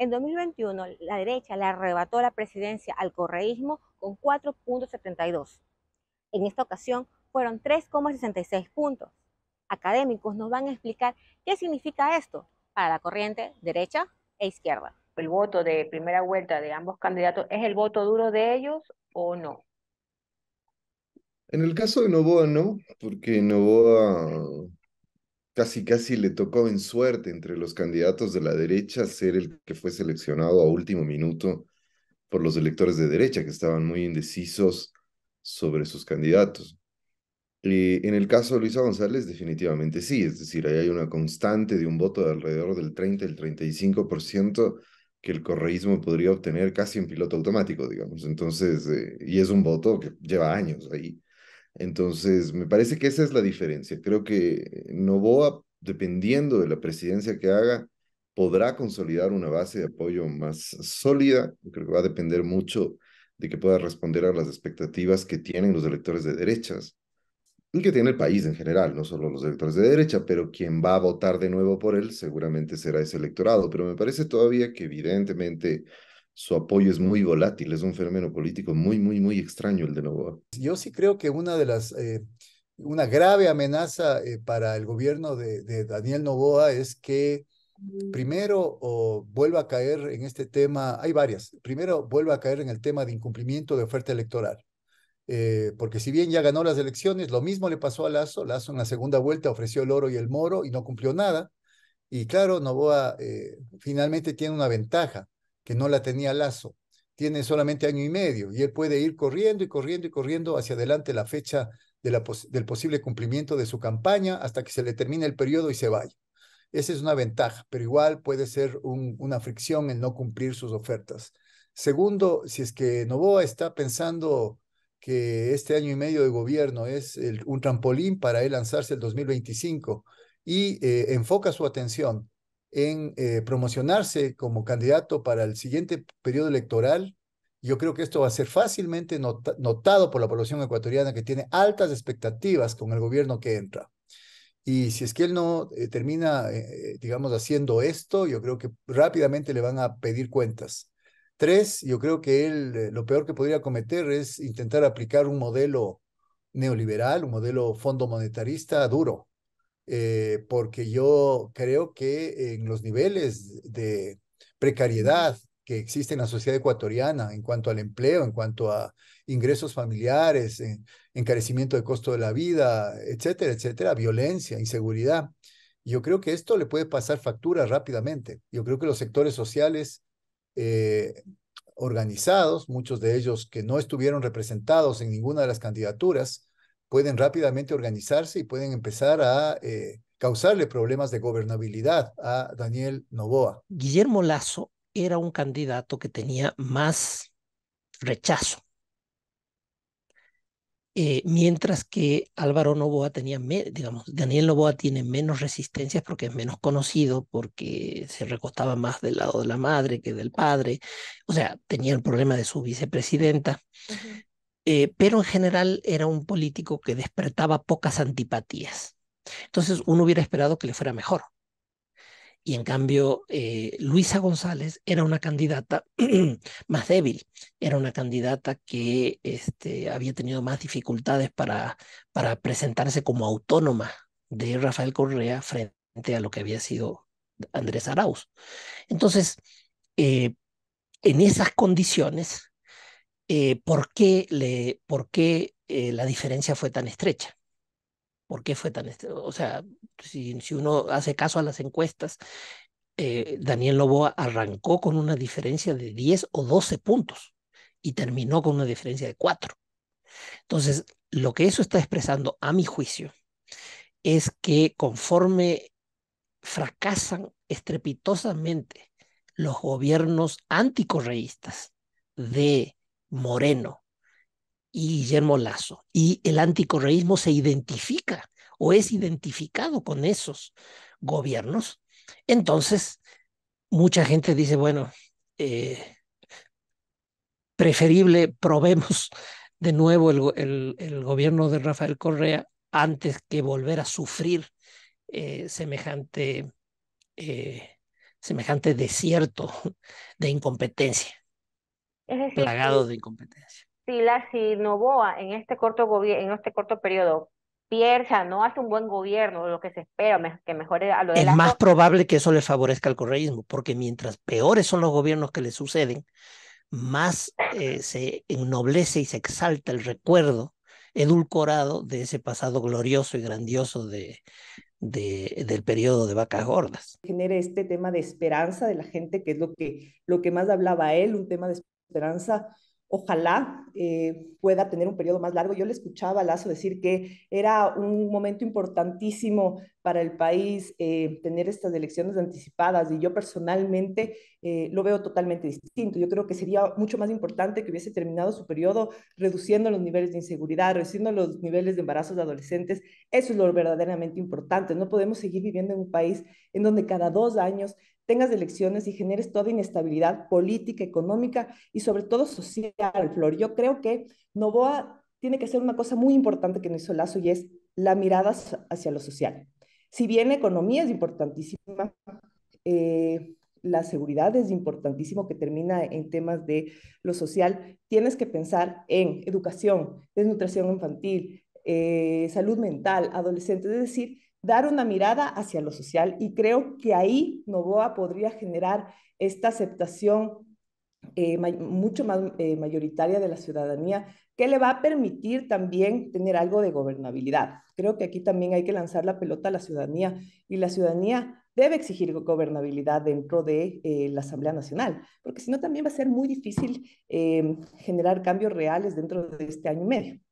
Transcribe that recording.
En 2021, la derecha le arrebató la presidencia al correísmo con 4.72. En esta ocasión fueron 3,66 puntos. Académicos nos van a explicar qué significa esto para la corriente derecha e izquierda. ¿El voto de primera vuelta de ambos candidatos es el voto duro de ellos o no? En el caso de Novoa no, porque Novoa casi casi le tocó en suerte entre los candidatos de la derecha ser el que fue seleccionado a último minuto por los electores de derecha que estaban muy indecisos sobre sus candidatos. Eh, en el caso de Luisa González, definitivamente sí, es decir, ahí hay una constante de un voto de alrededor del 30, el 35% que el correísmo podría obtener casi en piloto automático, digamos. Entonces, eh, y es un voto que lleva años ahí. Entonces, me parece que esa es la diferencia. Creo que Novoa, dependiendo de la presidencia que haga, podrá consolidar una base de apoyo más sólida. Creo que va a depender mucho de que pueda responder a las expectativas que tienen los electores de derechas y que tiene el país en general, no solo los electores de derecha, pero quien va a votar de nuevo por él seguramente será ese electorado. Pero me parece todavía que evidentemente su apoyo es muy volátil, es un fenómeno político muy, muy, muy extraño el de Novoa. Yo sí creo que una de las, eh, una grave amenaza eh, para el gobierno de, Daniel Novoa es que primero vuelva a caer en este tema, hay varias, primero vuelva a caer en el tema de incumplimiento de oferta electoral. Eh, porque si bien ya ganó las elecciones, lo mismo le pasó a Lazo. Lazo en la segunda vuelta ofreció el oro y el moro y no cumplió nada. Y claro, Novoa finalmente tiene una ventaja, que no la tenía Lazo. Tiene solamente año y medio y él puede ir corriendo y corriendo y corriendo hacia adelante la fecha del posible cumplimiento de su campaña hasta que se le termine el periodo y se vaya. Esa es una ventaja, pero igual puede ser una fricción en no cumplir sus ofertas. Segundo, si es que Novoa está pensando que este año y medio de gobierno es un trampolín para él lanzarse el 2025 y eh, enfoca su atención en eh, promocionarse como candidato para el siguiente periodo electoral. Yo creo que esto va a ser fácilmente notado por la población ecuatoriana que tiene altas expectativas con el gobierno que entra. Y si es que él no eh, termina, eh, digamos, haciendo esto, yo creo que rápidamente le van a pedir cuentas. Tres, yo creo que él lo peor que podría cometer es intentar aplicar un modelo neoliberal, un modelo fondo monetarista duro, eh, porque yo creo que en los niveles de precariedad que existe en la sociedad ecuatoriana en cuanto al empleo, en cuanto a ingresos familiares, en, encarecimiento de costo de la vida, etcétera, etcétera, violencia, inseguridad. Yo creo que esto le puede pasar factura rápidamente. Yo creo que los sectores sociales eh, organizados, muchos de ellos que no estuvieron representados en ninguna de las candidaturas, pueden rápidamente organizarse y pueden empezar a eh, causarle problemas de gobernabilidad a Daniel Novoa. Guillermo Lazo era un candidato que tenía más rechazo, eh, mientras que Álvaro Novoa tenía, digamos, Daniel Novoa tiene menos resistencias porque es menos conocido, porque se recostaba más del lado de la madre que del padre, o sea, tenía el problema de su vicepresidenta. Eh, pero en general era un político que despertaba pocas antipatías. Entonces uno hubiera esperado que le fuera mejor. Y en cambio, eh, Luisa González era una candidata más débil, era una candidata que este, había tenido más dificultades para, para presentarse como autónoma de Rafael Correa frente a lo que había sido Andrés Arauz. Entonces, eh, en esas condiciones, eh, por qué, le, por qué eh, la diferencia fue tan estrecha. ¿Por qué fue tan estrecha? O sea, si, uno hace caso a las encuestas, eh, Daniel Lobo arrancó con una diferencia de 10 o 12 puntos y terminó con una diferencia de 4. Entonces, lo que eso está expresando, a mi juicio, es que conforme fracasan estrepitosamente los gobiernos anticorreístas de Moreno y Guillermo Lazo. Y el anticorreísmo se identifica o es identificado con esos gobiernos. Entonces, mucha gente dice, bueno, eh, preferible probemos de nuevo el, gobierno de Rafael Correa antes que volver a sufrir eh, semejante, eh, semejante desierto de incompetencia. Es de incompetencia. Si la si en este corto en este corto periodo pierza, no hace un buen gobierno, lo que se espera, que mejore a lo de Es más probable que eso le favorezca al correísmo, porque mientras peores son los gobiernos que le suceden, más eh, se ennoblece y se exalta el recuerdo edulcorado de ese pasado glorioso y grandioso de, de, del periodo de vacas gordas. Genera este tema de esperanza de la gente, que es lo que, lo que más hablaba él, un tema de Esperanza ojalá eh, pueda tener un periodo más largo. Yo le escuchaba a Lazo decir que era un momento importantísimo para el país eh, tener estas elecciones anticipadas y yo personalmente eh, lo veo totalmente distinto. Yo creo que sería mucho más importante que hubiese terminado su periodo reduciendo los niveles de inseguridad, reduciendo los niveles de embarazos de adolescentes. Eso es lo verdaderamente importante. No podemos seguir viviendo en un país en donde cada dos años tengas elecciones y generes toda inestabilidad política, económica y sobre todo social, Flor. Yo creo que Novoa tiene que hacer una cosa muy importante que nos hizo Lazo y es la mirada hacia lo social. Si bien la economía es importantísima, eh, la seguridad es importantísimo que termina en temas de lo social, tienes que pensar en educación, desnutrición infantil, eh, salud mental, adolescentes, es decir, dar una mirada hacia lo social y creo que ahí Novoa podría generar esta aceptación eh, mucho más eh, mayoritaria de la ciudadanía que le va a permitir también tener algo de gobernabilidad. Creo que aquí también hay que lanzar la pelota a la ciudadanía y la ciudadanía debe exigir gobernabilidad dentro de eh, la Asamblea Nacional, porque si no también va a ser muy difícil generar cambios reales dentro de este año y medio.